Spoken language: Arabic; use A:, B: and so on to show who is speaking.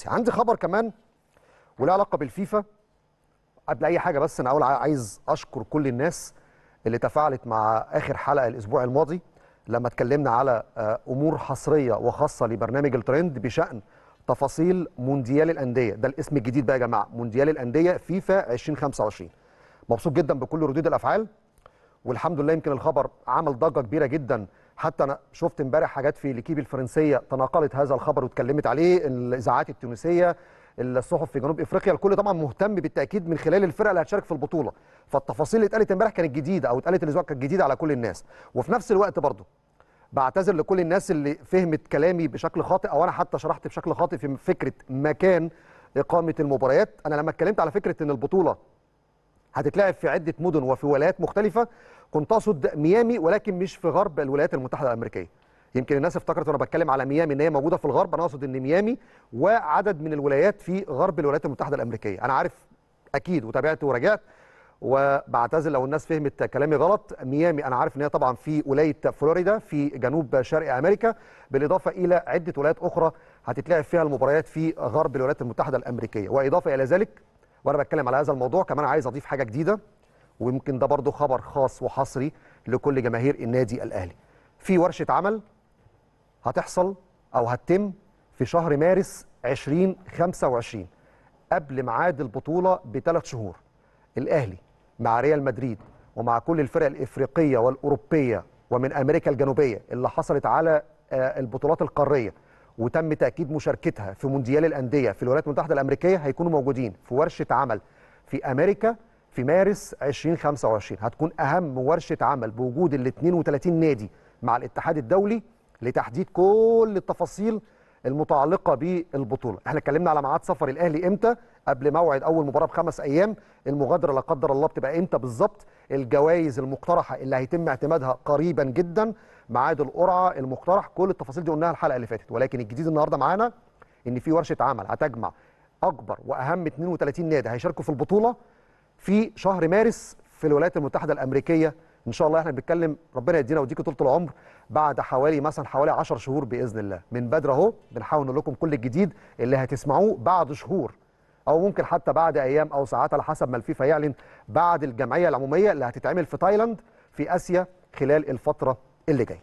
A: القدسي عندي خبر كمان وله علاقه بالفيفا قبل اي حاجه بس انا اول عايز اشكر كل الناس اللي تفاعلت مع اخر حلقه الاسبوع الماضي لما اتكلمنا على آه، امور حصريه وخاصه لبرنامج الترند بشان تفاصيل مونديال الانديه ده الاسم الجديد بقى يا جماعه مونديال الانديه فيفا 2025 مبسوط جدا بكل ردود الافعال والحمد لله يمكن الخبر عمل ضجه كبيره جدا حتى انا شفت امبارح حاجات في ليكيب الفرنسيه تناقلت هذا الخبر واتكلمت عليه الاذاعات التونسيه الصحف في جنوب افريقيا الكل طبعا مهتم بالتاكيد من خلال الفرق اللي هتشارك في البطوله فالتفاصيل اللي اتقالت امبارح كانت جديده او اتقالت الاسبوع كانت جديده على كل الناس وفي نفس الوقت برضه بعتذر لكل الناس اللي فهمت كلامي بشكل خاطئ او انا حتى شرحت بشكل خاطئ في فكره مكان اقامه المباريات انا لما اتكلمت على فكره ان البطوله هتتلعب في عده مدن وفي ولايات مختلفه كنت اقصد ميامي ولكن مش في غرب الولايات المتحده الامريكيه يمكن الناس افتكرت وانا بتكلم على ميامي ان هي موجوده في الغرب انا اقصد ان ميامي وعدد من الولايات في غرب الولايات المتحده الامريكيه انا عارف اكيد وتابعت ورجعت وبعتذر لو الناس فهمت كلامي غلط ميامي انا عارف ان هي طبعا في ولايه فلوريدا في جنوب شرق امريكا بالاضافه الى عده ولايات اخرى هتتلعب فيها المباريات في غرب الولايات المتحده الامريكيه واضافه الى ذلك وانا بتكلم على هذا الموضوع كمان عايز اضيف حاجه جديده ويمكن ده برضو خبر خاص وحصري لكل جماهير النادي الاهلي في ورشه عمل هتحصل او هتتم في شهر مارس 2025 قبل ميعاد البطوله بثلاث شهور الاهلي مع ريال مدريد ومع كل الفرق الافريقيه والاوروبيه ومن امريكا الجنوبيه اللي حصلت على آه، البطولات القاريه وتم تاكيد مشاركتها في مونديال الانديه في الولايات المتحده الامريكيه هيكونوا موجودين في ورشه عمل في امريكا في مارس 2025 هتكون اهم ورشه عمل بوجود ال 32 نادي مع الاتحاد الدولي لتحديد كل التفاصيل المتعلقه بالبطوله احنا اتكلمنا على ميعاد سفر الاهلي امتى قبل موعد اول مباراه بخمس ايام المغادره لا قدر الله بتبقى امتى بالظبط الجوائز المقترحه اللي هيتم اعتمادها قريبا جدا ميعاد القرعه المقترح كل التفاصيل دي قلناها الحلقه اللي فاتت ولكن الجديد النهارده معانا ان في ورشه عمل هتجمع اكبر واهم 32 نادي هيشاركوا في البطوله في شهر مارس في الولايات المتحده الامريكيه ان شاء الله احنا بنتكلم ربنا يدينا ويديكم طول العمر بعد حوالي مثلا حوالي 10 شهور باذن الله من بدر اهو بنحاول نقول لكم كل الجديد اللي هتسمعوه بعد شهور او ممكن حتى بعد ايام او ساعات على حسب ما الفيفا يعلن بعد الجمعيه العموميه اللي هتتعمل في تايلاند في اسيا خلال الفتره اللي جايه